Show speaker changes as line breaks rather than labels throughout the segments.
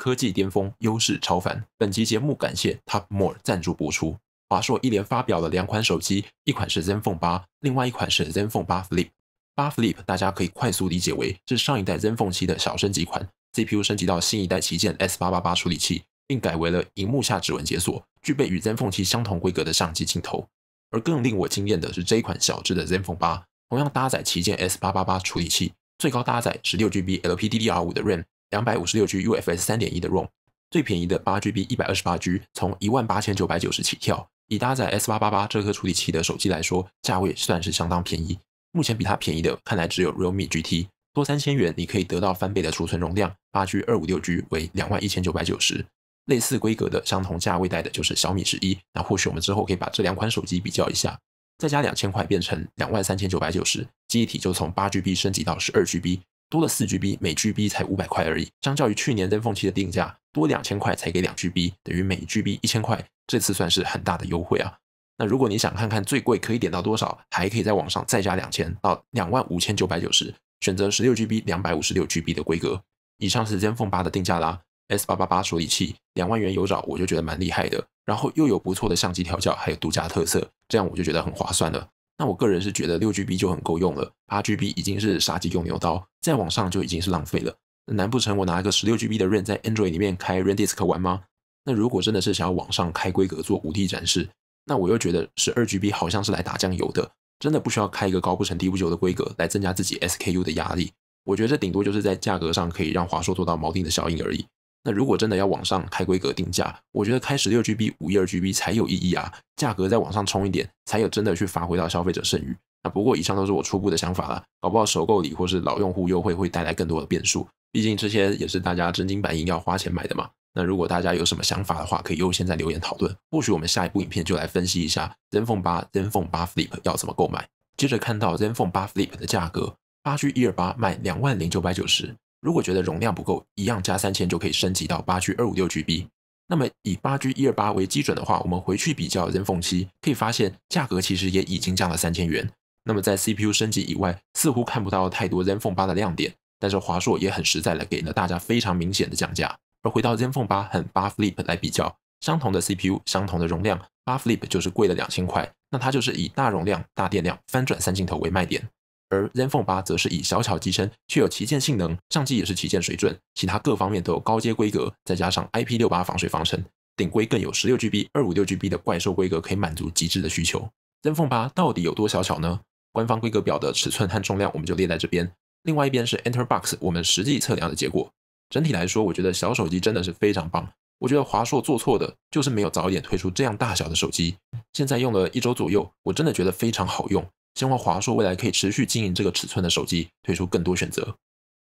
科技巅峰，优势超凡。本期节目感谢 Top More 赞助播出。华硕一连发表了两款手机，一款是 ZenFone 八，另外一款是 ZenFone 八 Flip。八 Flip 大家可以快速理解为是上一代 ZenFone 七的小升级款，CPU 升级到新一代旗舰 S 八八八处理器，并改为了屏幕下指纹解锁，具备与 ZenFone 七相同规格的相机镜头。而更令我惊艳的是这一款小只的 ZenFone 八，同样搭载旗舰 S 八八八处理器，最高搭载十六 GB LPDDR 五的 RAM。两百五十六 G UFS 三点一的 ROM，最便宜的八 GB 一百二十八 G 从一万八千九百九十起跳。以搭载 S 八八八这颗处理器的手机来说，价位算是相当便宜。目前比它便宜的，看来只有 realme GT。多三千元，你可以得到翻倍的储存容量，八 G 二五六 G 为两万一千九百九十。类似规格的相同价位带的就是小米十一。那或许我们之后可以把这两款手机比较一下，再加两千块变成两万三千九百九十，机体就从八 GB 升级到十二 GB。多了四 GB，每 GB 才五百块而已。相较于去年 Zenfone 7的定价，多两千块才给两 GB，等于每 GB 一千块。这次算是很大的优惠啊！那如果你想看看最贵可以点到多少，还可以在网上再加两千到两万五千九百九十，选择十六 GB、两百五十六 GB 的规格。以上是 Zenfone 8的定价啦，S 八八八处理器，两万元有找，我就觉得蛮厉害的。然后又有不错的相机调教，还有独家特色，这样我就觉得很划算的。那我个人是觉得六 GB 就很够用了，八 GB 已经是杀鸡用牛刀，再往上就已经是浪费了。难不成我拿一个十六 GB 的 RAM 在 Android 里面开 Redis k 玩吗？那如果真的是想要往上开规格做五 D 展示，那我又觉得十二 GB 好像是来打酱油的，真的不需要开一个高不成低不就的规格来增加自己 SKU 的压力。我觉得这顶多就是在价格上可以让华硕做到锚定的效应而已。那如果真的要往上开规格定价，我觉得开十六 GB、五一二 GB 才有意义啊，价格再往上冲一点，才有真的去发挥到消费者剩余。那不过以上都是我初步的想法了，搞不好首购礼或是老用户优惠会带来更多的变数，毕竟这些也是大家真金白银要花钱买的嘛。那如果大家有什么想法的话，可以优先在留言讨论。或许我们下一部影片就来分析一下 Zenfone 八 Zenfone 八 Flip 要怎么购买。接着看到 Zenfone 八 Flip 的价格，八 G 一二八卖两万零九百九十。如果觉得容量不够，一样加三千就可以升级到八 G 二五六 GB。那么以八 G 一二八为基准的话，我们回去比较 Zenfone 七，可以发现价格其实也已经降了三千元。那么在 CPU 升级以外，似乎看不到太多 Zenfone 八的亮点。但是华硕也很实在的给了大家非常明显的降价。而回到 Zenfone 八和八 Flip 来比较，相同的 CPU，相同的容量，八 Flip 就是贵了两千块。那它就是以大容量、大电量、翻转三镜头为卖点。而 ZenFone 八则是以小巧机身却有旗舰性能，相机也是旗舰水准，其他各方面都有高阶规格，再加上 IP68 防水防尘，顶规更有十六 GB、二五六 GB 的怪兽规格，可以满足极致的需求。ZenFone 八到底有多小巧呢？官方规格表的尺寸和重量我们就列在这边，另外一边是 Enterbox 我们实际测量的结果。整体来说，我觉得小手机真的是非常棒。我觉得华硕做错的就是没有早一点推出这样大小的手机。现在用了一周左右，我真的觉得非常好用。希望华硕未来可以持续经营这个尺寸的手机，推出更多选择。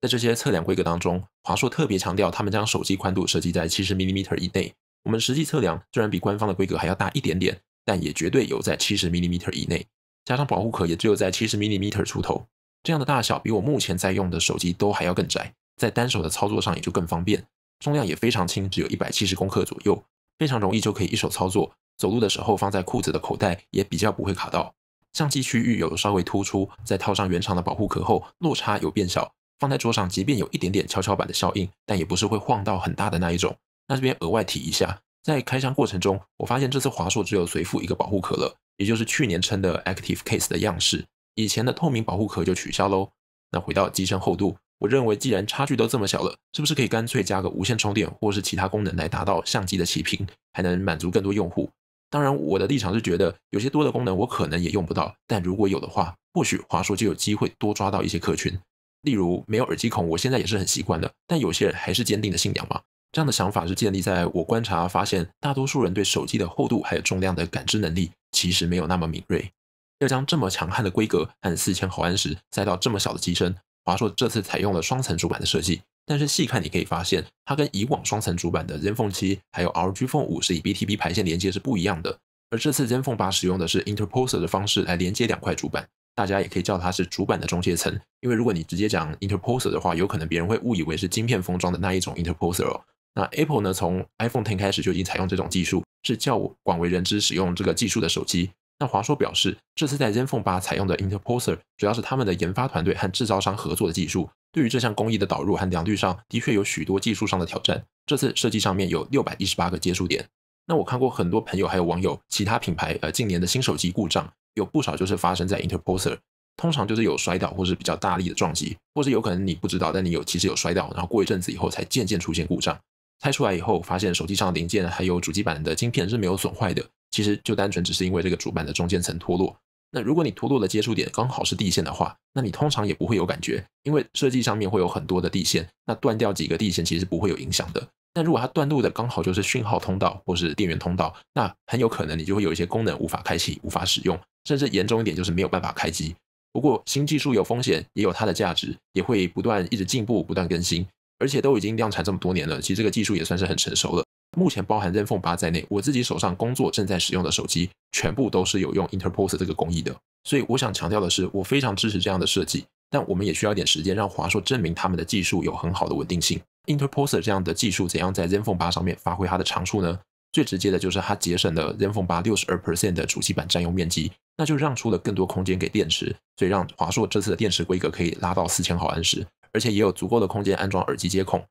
在这些测量规格当中，华硕特别强调他们将手机宽度设计在七十 mm 以内。我们实际测量虽然比官方的规格还要大一点点，但也绝对有在七十 mm 以内。加上保护壳也只有在七十 mm 出头，这样的大小比我目前在用的手机都还要更窄，在单手的操作上也就更方便。重量也非常轻，只有一百七十克左右，非常容易就可以一手操作。走路的时候放在裤子的口袋也比较不会卡到。相机区域有稍微突出，在套上原厂的保护壳后，落差有变小。放在桌上，即便有一点点跷跷板的效应，但也不是会晃到很大的那一种。那这边额外提一下，在开箱过程中，我发现这次华硕只有随附一个保护壳了，也就是去年称的 Active Case 的样式，以前的透明保护壳就取消喽。那回到机身厚度，我认为既然差距都这么小了，是不是可以干脆加个无线充电或是其他功能来达到相机的齐平，还能满足更多用户？当然，我的立场是觉得有些多的功能我可能也用不到，但如果有的话，或许华硕就有机会多抓到一些客群。例如没有耳机孔，我现在也是很习惯的，但有些人还是坚定的信仰嘛。这样的想法是建立在我观察发现，大多数人对手机的厚度还有重量的感知能力其实没有那么敏锐。要将这么强悍的规格和四千毫安时塞到这么小的机身，华硕这次采用了双层主板的设计。但是细看，你可以发现它跟以往双层主板的 ZenFone 7，还有 o g Phone 5是以 BTP 排线连接是不一样的。而这次 ZenFone 8使用的是 Interposer 的方式来连接两块主板，大家也可以叫它是主板的中介层。因为如果你直接讲 Interposer 的话，有可能别人会误以为是晶片封装的那一种 Interposer。哦。那 Apple 呢，从 iPhone 10开始就已经采用这种技术，是较广为人知使用这个技术的手机。华硕表示，这次在 ZenFone 八采用的 Interposer 主要是他们的研发团队和制造商合作的技术。对于这项工艺的导入和良率上，的确有许多技术上的挑战。这次设计上面有六百一十八个接触点。那我看过很多朋友还有网友，其他品牌呃近年的新手机故障有不少就是发生在 Interposer，通常就是有摔倒或是比较大力的撞击，或是有可能你不知道，但你有其实有摔倒，然后过一阵子以后才渐渐出现故障。拆出来以后发现手机上零件还有主机板的晶片是没有损坏的。其实就单纯只是因为这个主板的中间层脱落。那如果你脱落的接触点刚好是地线的话，那你通常也不会有感觉，因为设计上面会有很多的地线。那断掉几个地线其实不会有影响的。但如果它断路的刚好就是讯号通道或是电源通道，那很有可能你就会有一些功能无法开启、无法使用，甚至严重一点就是没有办法开机。不过新技术有风险，也有它的价值，也会不断一直进步、不断更新，而且都已经量产这么多年了，其实这个技术也算是很成熟了。目前包含 ZenFone 八在内，我自己手上工作正在使用的手机，全部都是有用 Interposer 这个工艺的。所以我想强调的是，我非常支持这样的设计。但我们也需要一点时间，让华硕证明他们的技术有很好的稳定性。Interposer 这样的技术怎样在 ZenFone 八上面发挥它的长处呢？最直接的就是它节省了 ZenFone 八六十二 percent 的主机板占用面积，那就让出了更多空间给电池，所以让华硕这次的电池规格可以拉到四千毫安时，而且也有足够的空间安装耳机接孔。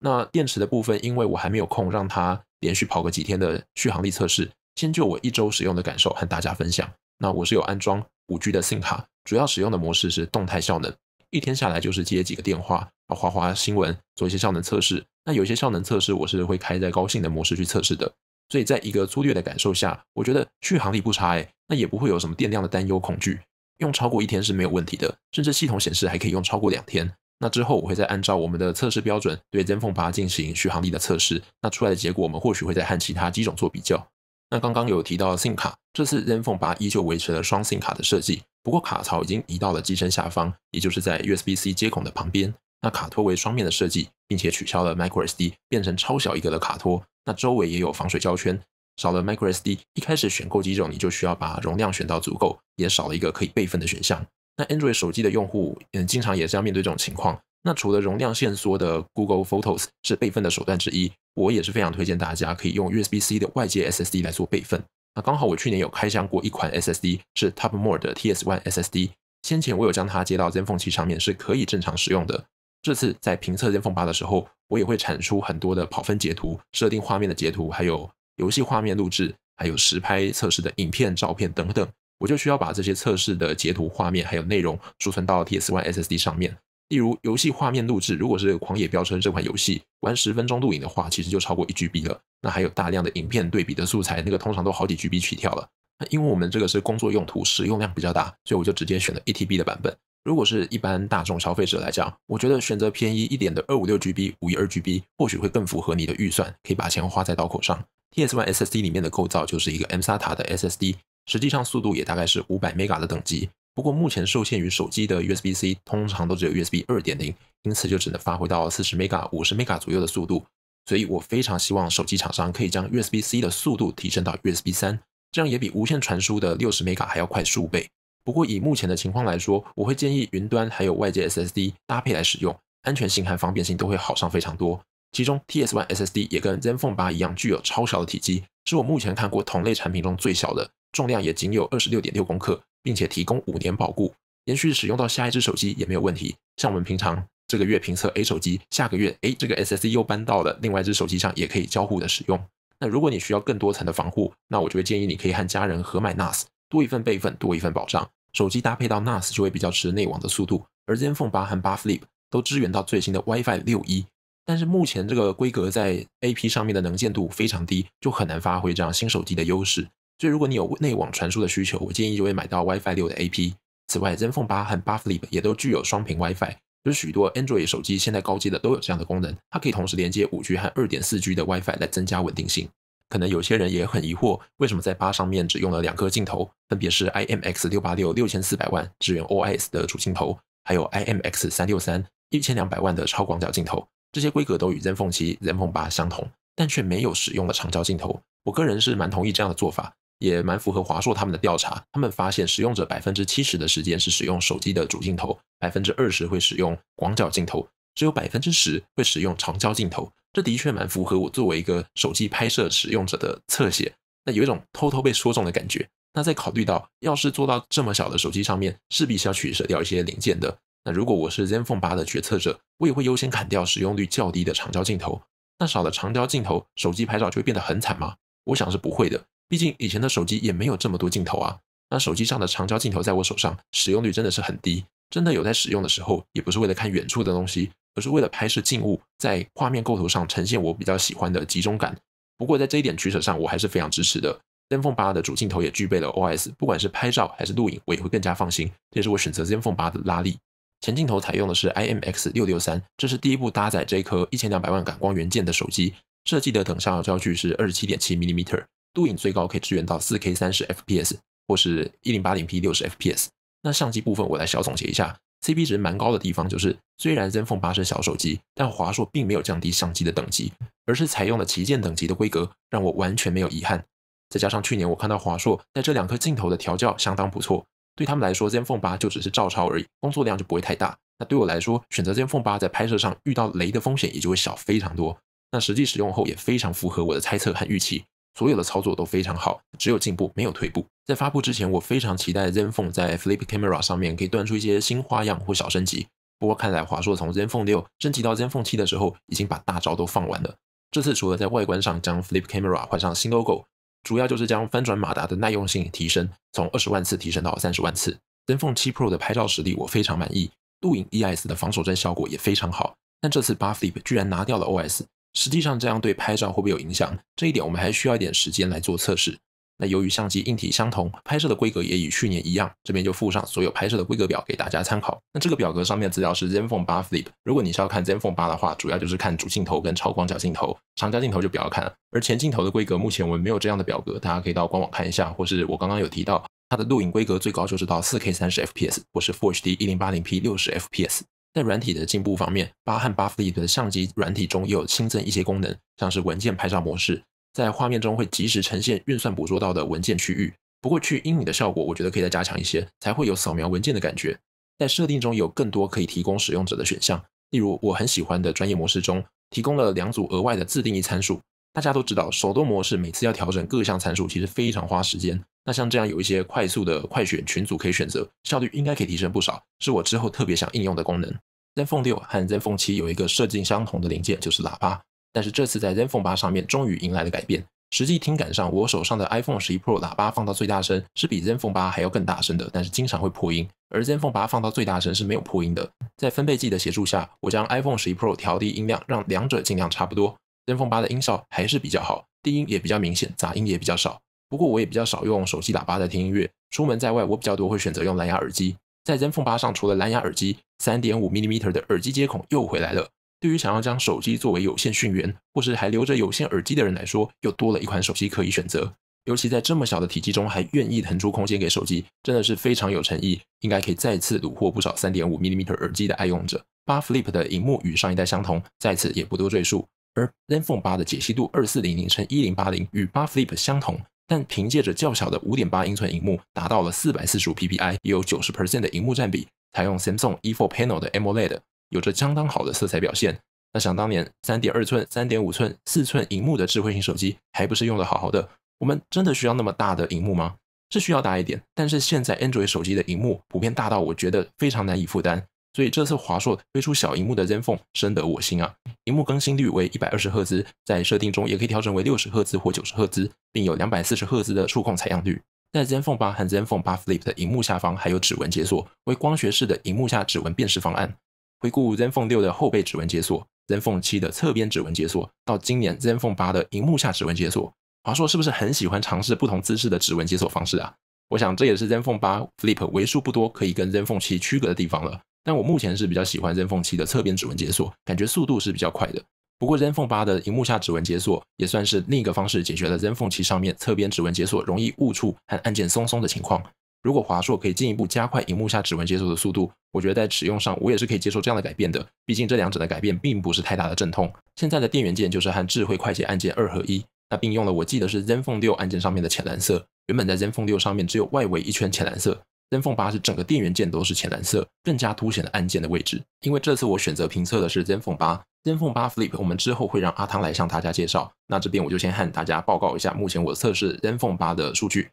那电池的部分，因为我还没有空让它连续跑个几天的续航力测试，先就我一周使用的感受和大家分享。那我是有安装五 G 的 SIM 卡，主要使用的模式是动态效能，一天下来就是接几个电话，啊，花花新闻，做一些效能测试。那有些效能测试我是会开在高性能模式去测试的，所以在一个粗略的感受下，我觉得续航力不差哎，那也不会有什么电量的担忧恐惧，用超过一天是没有问题的，甚至系统显示还可以用超过两天。那之后我会再按照我们的测试标准对 Zenfone 八进行续航力的测试，那出来的结果我们或许会再和其他机种做比较。那刚刚有提到 SIM 卡，这次 Zenfone 八依旧维持了双 SIM 卡的设计，不过卡槽已经移到了机身下方，也就是在 USB-C 接孔的旁边。那卡托为双面的设计，并且取消了 microSD，变成超小一个的卡托。那周围也有防水胶圈，少了 microSD，一开始选购机种你就需要把容量选到足够，也少了一个可以备份的选项。那 Android 手机的用户，嗯，经常也是要面对这种情况。那除了容量限缩的 Google Photos 是备份的手段之一，我也是非常推荐大家可以用 USB C 的外接 SSD 来做备份。那刚好我去年有开箱过一款 SSD，是 Top m o r e 的 TS One SSD。先前我有将它接到 ZenFone 七上面，是可以正常使用的。这次在评测 ZenFone 八的时候，我也会产出很多的跑分截图、设定画面的截图，还有游戏画面录制，还有实拍测试的影片、照片等等。我就需要把这些测试的截图画面还有内容储存到 T S Y S S D 上面。例如游戏画面录制，如果是《狂野飙车》这款游戏玩十分钟录影的话，其实就超过一 G B 了。那还有大量的影片对比的素材，那个通常都好几 G B 起跳了。那因为我们这个是工作用途，使用量比较大，所以我就直接选了一 T B 的版本。如果是一般大众消费者来讲，我觉得选择便宜一点的二五六 G B、五一二 G B 或许会更符合你的预算，可以把钱花在刀口上。T S Y S S D 里面的构造就是一个 M S A T A 的 S S D。实际上速度也大概是五百 mega 的等级，不过目前受限于手机的 USB C 通常都只有 USB 二点零，因此就只能发挥到四十 mega、五十 mega 左右的速度。所以，我非常希望手机厂商可以将 USB C 的速度提升到 USB 三，这样也比无线传输的六十 mega 还要快数倍。不过，以目前的情况来说，我会建议云端还有外界 SSD 搭配来使用，安全性和方便性都会好上非常多。其中 T S Y SSD 也跟 ZenFone 八一样，具有超小的体积，是我目前看过同类产品中最小的。重量也仅有二十六点六克，并且提供五年保固，连续使用到下一只手机也没有问题。像我们平常这个月评测 A 手机，下个月哎，这个 SSD 又搬到了另外一只手机上，也可以交互的使用。那如果你需要更多层的防护，那我就会建议你可以和家人合买 NAS，多一份备份，多一份保障。手机搭配到 NAS 就会比较吃内网的速度。而 z e p h o n e 八和八 Flip 都支援到最新的 WiFi 六一，但是目前这个规格在 A P 上面的能见度非常低，就很难发挥这样新手机的优势。所以，如果你有内网传输的需求，我建议就会买到 WiFi 六的 A P。此外，e phone 八和八 Flip 也都具有双频 WiFi，就是许多 Android 手机现在高阶的都有这样的功能，它可以同时连接五 G 和二点四 G 的 WiFi 来增加稳定性。可能有些人也很疑惑，为什么在八上面只用了两颗镜头，分别是 I M X 六八六六千四百万支援 O I S 的主镜头，还有 I M X 三六三一千两百万的超广角镜头。这些规格都与 e n f o n e 七、e n f o n e 八相同，但却没有使用的长焦镜头。我个人是蛮同意这样的做法。也蛮符合华硕他们的调查，他们发现使用者百分之七十的时间是使用手机的主镜头，百分之二十会使用广角镜头，只有百分之十会使用长焦镜头。这的确蛮符合我作为一个手机拍摄使用者的侧写，那有一种偷偷被说中的感觉。那在考虑到要是做到这么小的手机上面，势必要取舍掉一些零件的。那如果我是 ZenFone 八的决策者，我也会优先砍掉使用率较低的长焦镜头。那少了长焦镜头，手机拍照就会变得很惨吗？我想是不会的。毕竟以前的手机也没有这么多镜头啊。那手机上的长焦镜头在我手上使用率真的是很低，真的有在使用的时候，也不是为了看远处的东西，而是为了拍摄静物，在画面构图上呈现我比较喜欢的集中感。不过在这一点取舍上，我还是非常支持的。Zenfone 8的主镜头也具备了 OIS，不管是拍照还是录影，我也会更加放心。这也是我选择 Zenfone 8的拉力。前镜头采用的是 IMX 663，这是第一部搭载这一颗一千两百万感光元件的手机，设计的等效焦距是二十七点七 millimeter，杜影最高可以支援到四 K 三十 FPS，或是一零八零 P 六十 FPS。那相机部分，我来小总结一下。CP 值蛮高的地方就是，虽然 ZenFone 八是小手机，但华硕并没有降低相机的等级，而是采用了旗舰等级的规格，让我完全没有遗憾。再加上去年我看到华硕在这两颗镜头的调教相当不错，对他们来说，ZenFone 八就只是照抄而已，工作量就不会太大。那对我来说，选择 ZenFone 八在拍摄上遇到雷的风险也就会小非常多。那实际使用后也非常符合我的猜测和预期。所有的操作都非常好，只有进步没有退步。在发布之前，我非常期待 ZenFone 在 Flip Camera 上面可以端出一些新花样或小升级。不过看来，华硕从 ZenFone 6升级到 ZenFone 7的时候，已经把大招都放完了。这次除了在外观上将 Flip Camera 换上新 logo，主要就是将翻转马达的耐用性提升，从二十万次提升到三十万次。ZenFone 7 Pro 的拍照实力我非常满意，录影 EIS 的防守震效果也非常好。但这次把 Flip 居然拿掉了 OS。实际上，这样对拍照会不会有影响？这一点我们还需要一点时间来做测试。那由于相机硬体相同，拍摄的规格也与去年一样，这边就附上所有拍摄的规格表给大家参考。那这个表格上面的资料是 ZenFone 8 Flip，如果你是要看 ZenFone 8的话，主要就是看主镜头跟超广角镜头，长焦镜头就不要看了。而前镜头的规格目前我们没有这样的表格，大家可以到官网看一下，或是我刚刚有提到，它的录影规格最高就是到 4K 30fps 或是 Full HD 0 8 0 p 60fps。在软体的进步方面，巴汉巴夫利的相机软体中也有新增一些功能，像是文件拍照模式，在画面中会及时呈现运算捕捉到的文件区域。不过去阴影的效果，我觉得可以再加强一些，才会有扫描文件的感觉。在设定中有更多可以提供使用者的选项，例如我很喜欢的专业模式中，提供了两组额外的自定义参数。大家都知道，手动模式每次要调整各项参数，其实非常花时间。那像这样有一些快速的快选群组可以选择，效率应该可以提升不少，是我之后特别想应用的功能。e p h o n e 六和 e p h o n e 七有一个设计相同的零件，就是喇叭，但是这次在 e p h o n e 八上面终于迎来了改变。实际听感上，我手上的 iPhone 十一 Pro 喇叭放到最大声，是比 e n f o n e 八还要更大声的，但是经常会破音；而 e n f o n e 八放到最大声是没有破音的。在分贝计的协助下，我将 iPhone 十一 Pro 调低音量，让两者尽量差不多。e n f o n e 八的音效还是比较好，低音也比较明显，杂音也比较少。不过我也比较少用手机喇叭在听音乐，出门在外我比较多会选择用蓝牙耳机。在 e n f o n e 八上，除了蓝牙耳机，三点五 m i i m e t e r 的耳机接孔又回来了。对于想要将手机作为有线讯源，或是还留着有线耳机的人来说，又多了一款手机可以选择。尤其在这么小的体积中，还愿意腾出空间给手机，真的是非常有诚意，应该可以再次虏获不少三点五 m i i m e t e r 耳机的爱用者。八 Flip 的荧幕与上一代相同，在此也不多赘述。而 e n f o n e 八的解析度二四零零乘一零八零与八 Flip 相同。但凭借着较小的五点八英寸荧幕，达到了四百四十五 PPI，也有九十 percent 的荧幕占比，采用 Samsung E4 Panel 的 AMOLED，有着相当好的色彩表现。那想当年三点二寸、三点五寸、四寸荧幕的智慧型手机，还不是用的好好的？我们真的需要那么大的荧幕吗？是需要大一点，但是现在 Android 手机的荧幕普遍大到我觉得非常难以负担。所以这次华硕推出小荧幕的 ZenFone 深得我心啊！荧幕更新率为一百二十赫兹，在设定中也可以调整为六十赫兹或九十赫兹，并有两百四十赫兹的触控采样率。在 ZenFone 八和 ZenFone 八 Flip 的荧幕下方还有指纹解锁，为光学式的荧幕下指纹辨识方案。回顾 ZenFone 六的后背指纹解锁，ZenFone 七的侧边指纹解锁，到今年 ZenFone 八的荧幕下指纹解锁，华硕是不是很喜欢尝试不同姿势的指纹解锁方式啊？我想这也是 ZenFone 八 Flip 为数不多可以跟 ZenFone 七区隔的地方了。但我目前是比较喜欢 ZenFone 7的侧边指纹解锁，感觉速度是比较快的。不过 ZenFone 8的屏幕下指纹解锁也算是另一个方式解决了 ZenFone 7上面侧边指纹解锁容易误触和按键松松的情况。如果华硕可以进一步加快屏幕下指纹解锁的速度，我觉得在使用上我也是可以接受这样的改变的。毕竟这两者的改变并不是太大的阵痛。现在的电源键就是和智慧快捷按键二合一，那并用了我记得是 ZenFone 6按键上面的浅蓝色，原本在 ZenFone 6上面只有外围一圈浅蓝色。Zenfone 八是整个电源键都是浅蓝色，更加凸显了按键的位置。因为这次我选择评测的是 Zenfone 八，Zenfone 八 Flip，我们之后会让阿汤来向大家介绍。那这边我就先和大家报告一下目前我测试 Zenfone 八的数据。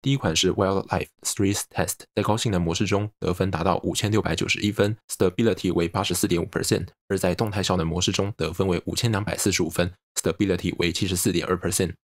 第一款是 Wildlife Stress Test，在高性能模式中得分达到五千六百九十一分，Stability 为八十四点五 percent；而在动态效能模式中得分为五千两百四十五分，Stability 为七十四点二 percent。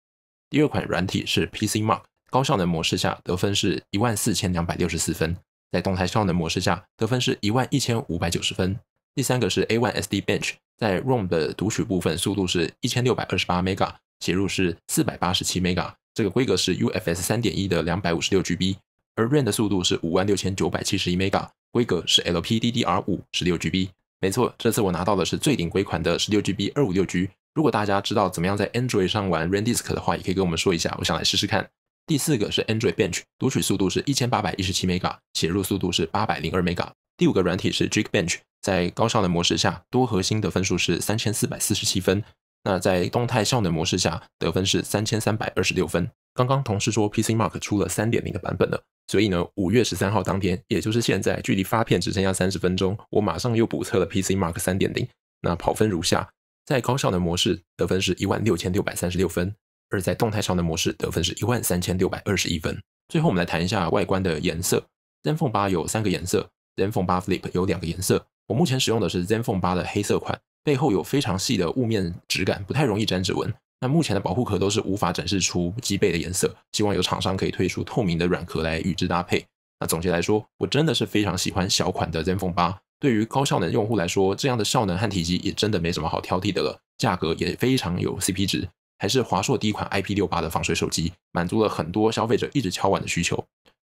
第二款软体是 PC Mark。高效能模式下得分是一万四千两百六十四分，在动态效能模式下得分是一万一千五百九十分。第三个是 A One SD Bench，在 ROM 的读取部分速度是一千六百二十八 mega，写入是四百八十七 mega，这个规格是 UFS 三点一的两百五十六 GB，而 r a n 的速度是五万六千九百七十一 mega，规格是 LPDDR 五十六 GB。没错，这次我拿到的是最顶规款的十六 GB 二五六 G。如果大家知道怎么样在 Android 上玩 r a n Disk 的话，也可以跟我们说一下，我想来试试看。第四个是 Android Bench，读取速度是一千八百一十七 mega，写入速度是八百零二 mega。第五个软体是 j e e k Bench，在高效的模式下，多核心的分数是三千四百四十七分。那在动态效能模式下，得分是三千三百二十六分。刚刚同事说 PC Mark 出了三点零的版本了，所以呢，五月十三号当天，也就是现在，距离发片只剩下三十分钟，我马上又补测了 PC Mark 三点零。那跑分如下，在高效的模式得分是一万六千六百三十六分。而在动态上能模式得分是一万三千六百二十一分。最后，我们来谈一下外观的颜色。ZenFone 八有三个颜色，ZenFone 八 Flip 有两个颜色。我目前使用的是 ZenFone 八的黑色款，背后有非常细的雾面质感，不太容易沾指纹。那目前的保护壳都是无法展示出机背的颜色，希望有厂商可以推出透明的软壳来与之搭配。那总结来说，我真的是非常喜欢小款的 ZenFone 八。对于高效能用户来说，这样的效能和体积也真的没什么好挑剔的了，价格也非常有 CP 值。还是华硕第一款 IP68 的防水手机，满足了很多消费者一直敲碗的需求。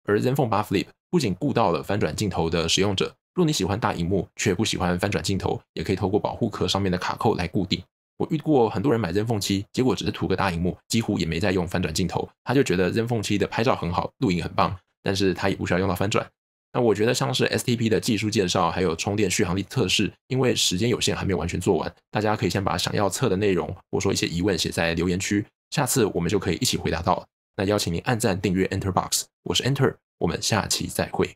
而 ZenFone 8 Flip 不仅顾到了翻转镜头的使用者，若你喜欢大荧幕却不喜欢翻转镜头，也可以透过保护壳上面的卡扣来固定。我遇过很多人买 ZenFone 7，结果只是图个大荧幕，几乎也没再用翻转镜头，他就觉得 ZenFone 7的拍照很好，录影很棒，但是他也不需要用到翻转。那我觉得像是 STP 的技术介绍，还有充电续航力测试，因为时间有限，还没有完全做完。大家可以先把想要测的内容，或者说一些疑问，写在留言区，下次我们就可以一起回答到。那邀请您按赞订阅 Enterbox，我是 Enter，我们下期再会。